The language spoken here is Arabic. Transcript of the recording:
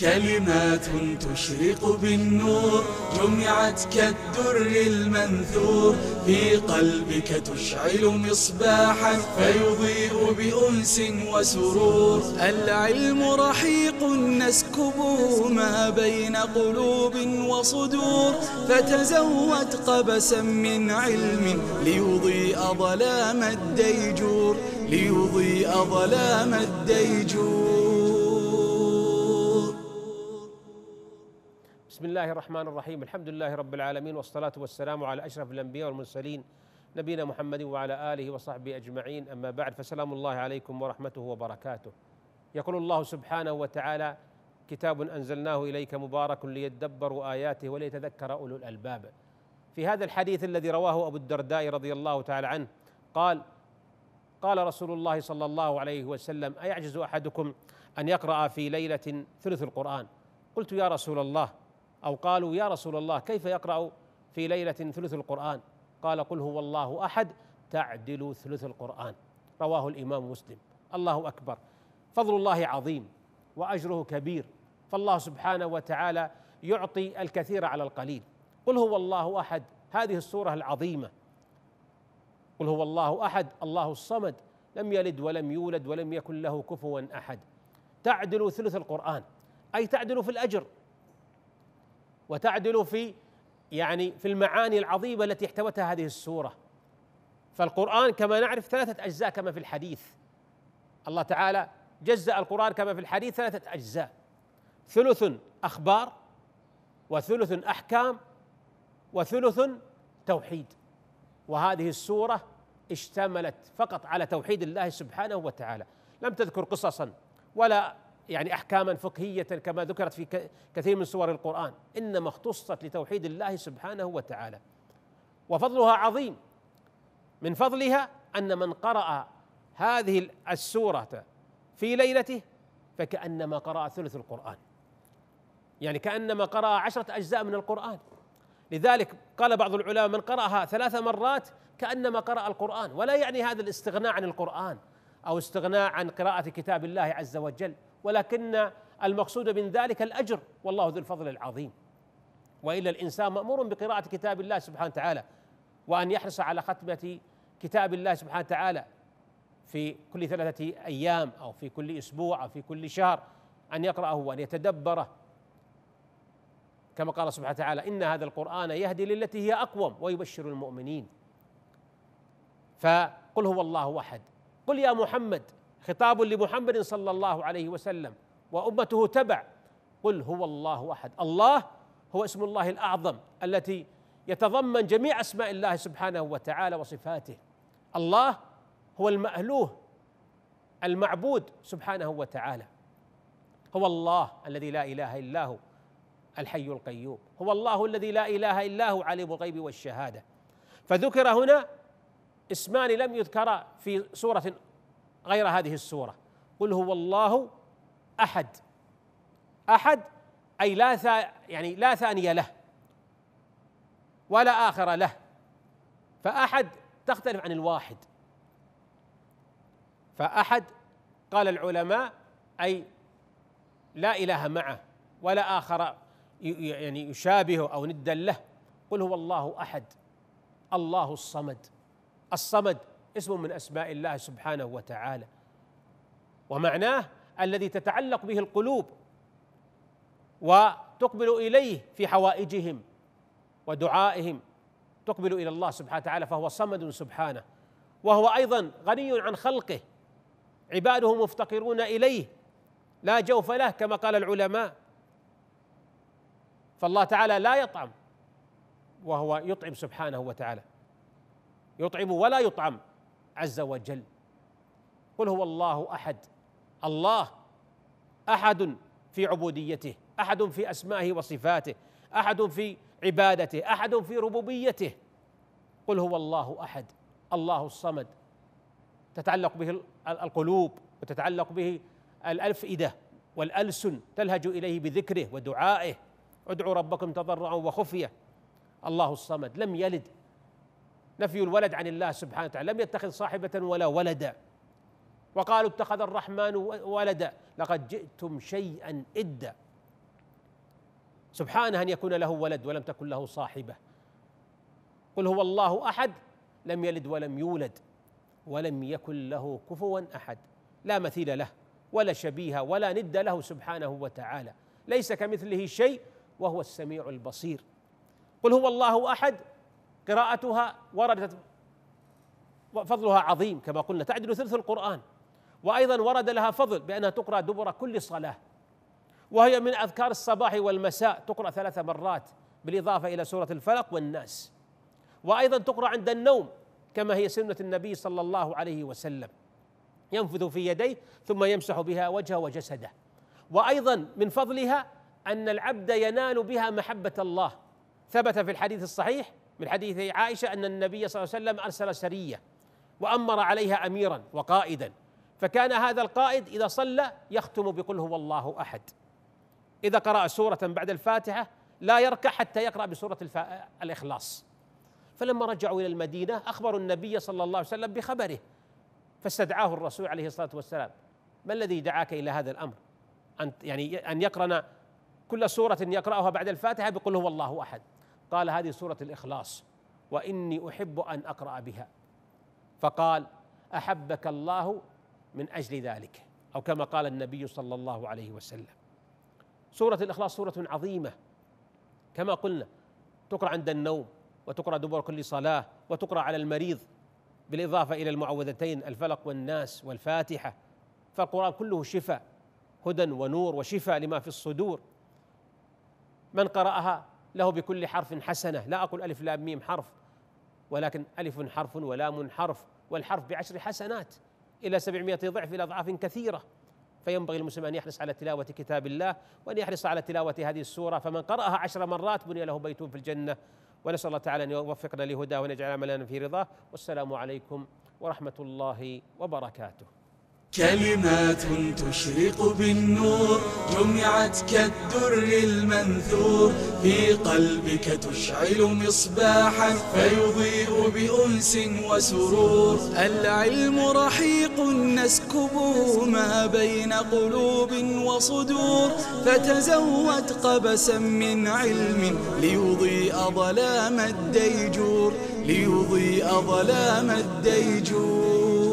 كلمات تشرق بالنور جمعت كالدر المنثور في قلبك تشعل مصباحا فيضيء بأنس وسرور العلم رحيق نسكبه ما بين قلوب وصدور فتزود قبسا من علم ليضيء ظلام الديجور ليضيء ظلام الديجور بسم الله الرحمن الرحيم الحمد لله رب العالمين والصلاة والسلام على أشرف الأنبياء والمرسلين نبينا محمد وعلى آله وصحبه أجمعين أما بعد فسلام الله عليكم ورحمته وبركاته يقول الله سبحانه وتعالى كتاب أنزلناه إليك مبارك ليدبروا آياته وليتذكر أولو الألباب في هذا الحديث الذي رواه أبو الدرداء رضي الله تعالى عنه قال قال رسول الله صلى الله عليه وسلم أيعجز أحدكم أن يقرأ في ليلة ثلث القرآن قلت يا رسول الله أو قالوا يا رسول الله كيف يقرأ في ليلة ثلث القرآن قال قل هو الله أحد تعدل ثلث القرآن رواه الإمام مسلم الله أكبر فضل الله عظيم وأجره كبير فالله سبحانه وتعالى يعطي الكثير على القليل قل هو الله أحد هذه السورة العظيمة قل هو الله أحد الله الصمد لم يلد ولم يولد ولم يكن له كفوا أحد تعدل ثلث القرآن أي تعدل في الأجر وتعدل في يعني في المعاني العظيمه التي احتوتها هذه السوره فالقران كما نعرف ثلاثه اجزاء كما في الحديث الله تعالى جزأ القران كما في الحديث ثلاثه اجزاء ثلث اخبار وثلث احكام وثلث توحيد وهذه السوره اشتملت فقط على توحيد الله سبحانه وتعالى لم تذكر قصصا ولا يعني احكاما فقهيه كما ذكرت في كثير من سور القران انما اختصت لتوحيد الله سبحانه وتعالى وفضلها عظيم من فضلها ان من قرأ هذه السوره في ليلته فكانما قرأ ثلث القران يعني كانما قرأ عشرة اجزاء من القران لذلك قال بعض العلماء من قرأها ثلاث مرات كأنما قرأ القرآن ولا يعني هذا الاستغناء عن القرآن أو استغناء عن قراءة كتاب الله عز وجل ولكن المقصود من ذلك الاجر والله ذو الفضل العظيم والا الانسان مامور بقراءه كتاب الله سبحانه وتعالى وان يحرص على ختمه كتاب الله سبحانه وتعالى في كل ثلاثه ايام او في كل اسبوع او في كل شهر ان يقراه وان يتدبره كما قال سبحانه وتعالى ان هذا القران يهدي للتي هي اقوم ويبشر المؤمنين فقل هو الله احد قل يا محمد خطاب لمحمد صلى الله عليه وسلم وامته تبع قل هو الله احد الله هو اسم الله الاعظم التي يتضمن جميع اسماء الله سبحانه وتعالى وصفاته الله هو المالوه المعبود سبحانه وتعالى هو الله الذي لا اله الا هو الحي القيوم هو الله الذي لا اله الا هو عليم الغيب والشهاده فذكر هنا اسمان لم يذكرا في سوره غير هذه السوره قل هو الله احد احد اي لا ثا يعني لا ثاني له ولا اخر له فاحد تختلف عن الواحد فاحد قال العلماء اي لا اله معه ولا اخر يعني يشابهه او ندا له قل هو الله احد الله الصمد الصمد اسم من اسماء الله سبحانه وتعالى ومعناه الذي تتعلق به القلوب وتقبل اليه في حوائجهم ودعائهم تقبل الى الله سبحانه وتعالى فهو صمد سبحانه وهو ايضا غني عن خلقه عباده مفتقرون اليه لا جوف له كما قال العلماء فالله تعالى لا يطعم وهو يطعم سبحانه وتعالى يطعم ولا يطعم عز وجل قل هو الله احد الله احد في عبوديته احد في اسمائه وصفاته احد في عبادته احد في ربوبيته قل هو الله احد الله الصمد تتعلق به القلوب وتتعلق به الافئده والالسن تلهج اليه بذكره ودعائه ادعوا ربكم تضرعا وخفيه الله الصمد لم يلد نفي الولد عن الله سبحانه وتعالى لم يتخذ صاحبة ولا ولدا وقالوا اتخذ الرحمن ولدا لقد جئتم شيئا إدا سبحانه أن يكون له ولد ولم تكن له صاحبة قل هو الله أحد لم يلد ولم يولد ولم يكن له كفوا أحد لا مثيل له ولا شبيه ولا ند له سبحانه وتعالى ليس كمثله شيء وهو السميع البصير قل هو الله أحد قراءتها وردت فضلها عظيم كما قلنا تعدل ثلث القرآن وأيضا ورد لها فضل بأنها تقرأ دبر كل صلاة وهي من أذكار الصباح والمساء تقرأ ثلاث مرات بالإضافة إلى سورة الفلق والناس وأيضا تقرأ عند النوم كما هي سنة النبي صلى الله عليه وسلم ينفذ في يديه ثم يمسح بها وجهه وجسده وأيضا من فضلها أن العبد ينال بها محبة الله ثبت في الحديث الصحيح من حديث عائشة أن النبي صلى الله عليه وسلم أرسل سرية وأمر عليها أميرا وقائدا فكان هذا القائد إذا صلى يختم بقل هو الله أحد إذا قرأ سورة بعد الفاتحة لا يركع حتى يقرأ بسورة الف... الإخلاص فلما رجعوا إلى المدينة أخبروا النبي صلى الله عليه وسلم بخبره فاستدعاه الرسول عليه الصلاة والسلام ما الذي دعاك إلى هذا الأمر أن يعني أن يقرن كل سورة يقرأها بعد الفاتحة بقل هو الله أحد قال هذه سورة الإخلاص وإني أحب أن أقرأ بها فقال أحبك الله من أجل ذلك أو كما قال النبي صلى الله عليه وسلم سورة الإخلاص سورة عظيمة كما قلنا تقرأ عند النوم وتقرأ دبر كل صلاة وتقرأ على المريض بالإضافة إلى المعوذتين الفلق والناس والفاتحة فالقرآن كله شفاء هدى ونور وشفاء لما في الصدور من قرأها له بكل حرف حسنة لا أقول ألف لام ميم حرف ولكن ألف حرف ولام حرف والحرف بعشر حسنات إلى سبعمائة ضعف إلى أضعاف كثيرة فينبغي المسلم أن يحرص على تلاوة كتاب الله وأن يحرص على تلاوة هذه السورة فمن قرأها عشر مرات بني له بيت في الجنة ونسأل الله تعالى أن يوفقنا لهداه ونجعل عملنا في رضاه والسلام عليكم ورحمة الله وبركاته كلمات تشرق بالنور جمعت كالدر المنثور في قلبك تشعل مصباحا فيضيء بأنس وسرور العلم رحيق نسكبه ما بين قلوب وصدور فتزود قبسا من علم ليضيء ظلام الديجور ليضيء ظلام الديجور